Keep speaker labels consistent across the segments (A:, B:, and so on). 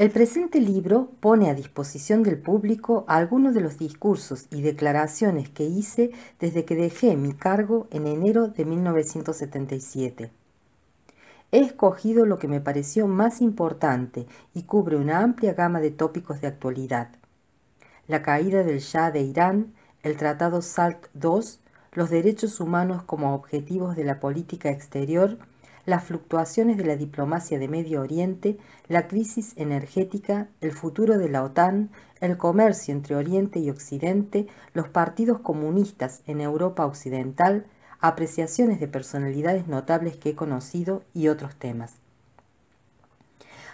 A: El presente libro pone a disposición del público algunos de los discursos y declaraciones que hice desde que dejé mi cargo en enero de 1977. He escogido lo que me pareció más importante y cubre una amplia gama de tópicos de actualidad. La caída del Shah de Irán, el Tratado SALT II, los derechos humanos como objetivos de la política exterior las fluctuaciones de la diplomacia de Medio Oriente, la crisis energética, el futuro de la OTAN, el comercio entre Oriente y Occidente, los partidos comunistas en Europa Occidental, apreciaciones de personalidades notables que he conocido y otros temas.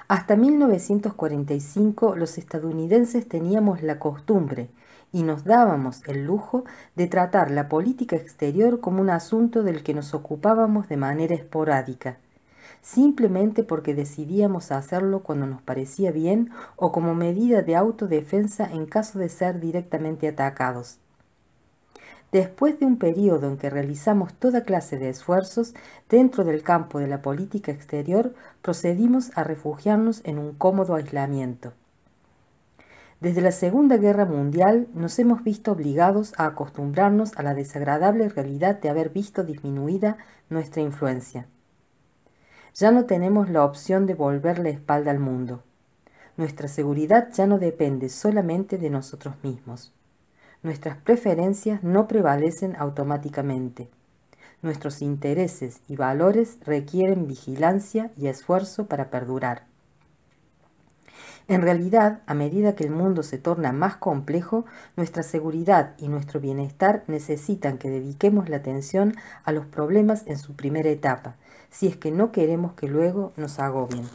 A: Hasta 1945 los estadounidenses teníamos la costumbre y nos dábamos el lujo de tratar la política exterior como un asunto del que nos ocupábamos de manera esporádica, simplemente porque decidíamos hacerlo cuando nos parecía bien o como medida de autodefensa en caso de ser directamente atacados después de un periodo en que realizamos toda clase de esfuerzos dentro del campo de la política exterior, procedimos a refugiarnos en un cómodo aislamiento. Desde la Segunda Guerra Mundial nos hemos visto obligados a acostumbrarnos a la desagradable realidad de haber visto disminuida nuestra influencia. Ya no tenemos la opción de volver la espalda al mundo. Nuestra seguridad ya no depende solamente de nosotros mismos nuestras preferencias no prevalecen automáticamente. Nuestros intereses y valores requieren vigilancia y esfuerzo para perdurar. En realidad, a medida que el mundo se torna más complejo, nuestra seguridad y nuestro bienestar necesitan que dediquemos la atención a los problemas en su primera etapa, si es que no queremos que luego nos agobien.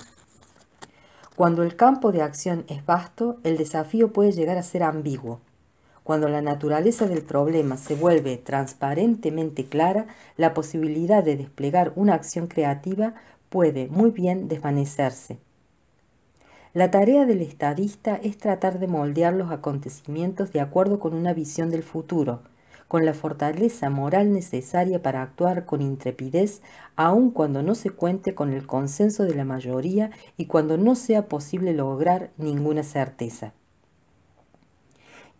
A: Cuando el campo de acción es vasto, el desafío puede llegar a ser ambiguo. Cuando la naturaleza del problema se vuelve transparentemente clara, la posibilidad de desplegar una acción creativa puede muy bien desvanecerse. La tarea del estadista es tratar de moldear los acontecimientos de acuerdo con una visión del futuro, con la fortaleza moral necesaria para actuar con intrepidez aun cuando no se cuente con el consenso de la mayoría y cuando no sea posible lograr ninguna certeza.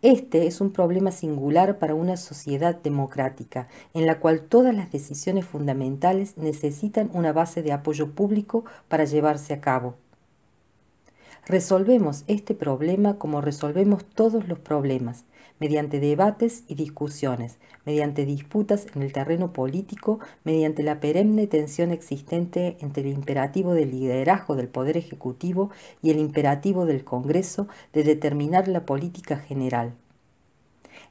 A: Este es un problema singular para una sociedad democrática, en la cual todas las decisiones fundamentales necesitan una base de apoyo público para llevarse a cabo. Resolvemos este problema como resolvemos todos los problemas, mediante debates y discusiones, mediante disputas en el terreno político, mediante la perenne tensión existente entre el imperativo del liderazgo del Poder Ejecutivo y el imperativo del Congreso de determinar la política general.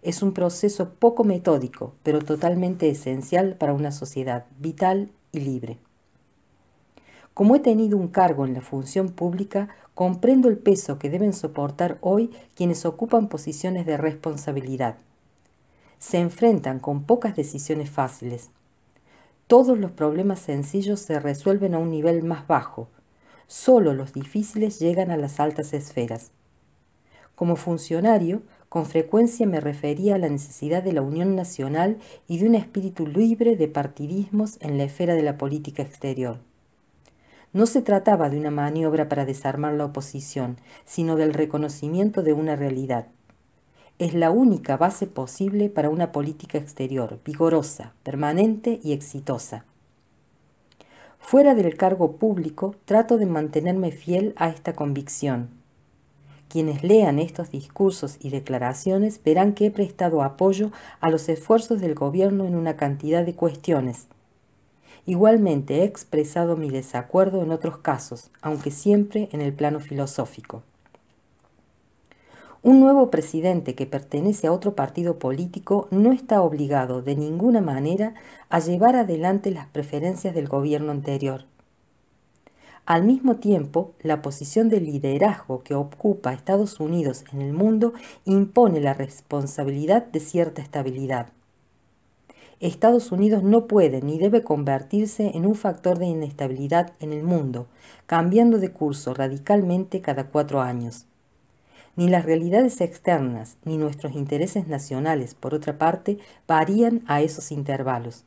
A: Es un proceso poco metódico, pero totalmente esencial para una sociedad vital y libre. Como he tenido un cargo en la función pública, comprendo el peso que deben soportar hoy quienes ocupan posiciones de responsabilidad. Se enfrentan con pocas decisiones fáciles. Todos los problemas sencillos se resuelven a un nivel más bajo. Solo los difíciles llegan a las altas esferas. Como funcionario, con frecuencia me refería a la necesidad de la unión nacional y de un espíritu libre de partidismos en la esfera de la política exterior. No se trataba de una maniobra para desarmar la oposición, sino del reconocimiento de una realidad. Es la única base posible para una política exterior, vigorosa, permanente y exitosa. Fuera del cargo público, trato de mantenerme fiel a esta convicción. Quienes lean estos discursos y declaraciones verán que he prestado apoyo a los esfuerzos del gobierno en una cantidad de cuestiones, Igualmente he expresado mi desacuerdo en otros casos, aunque siempre en el plano filosófico. Un nuevo presidente que pertenece a otro partido político no está obligado de ninguna manera a llevar adelante las preferencias del gobierno anterior. Al mismo tiempo, la posición de liderazgo que ocupa Estados Unidos en el mundo impone la responsabilidad de cierta estabilidad. Estados Unidos no puede ni debe convertirse en un factor de inestabilidad en el mundo, cambiando de curso radicalmente cada cuatro años. Ni las realidades externas ni nuestros intereses nacionales, por otra parte, varían a esos intervalos.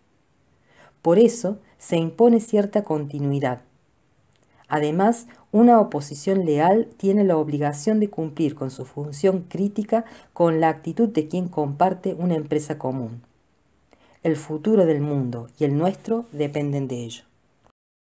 A: Por eso se impone cierta continuidad. Además, una oposición leal tiene la obligación de cumplir con su función crítica con la actitud de quien comparte una empresa común. El futuro del mundo y el nuestro dependen de ello.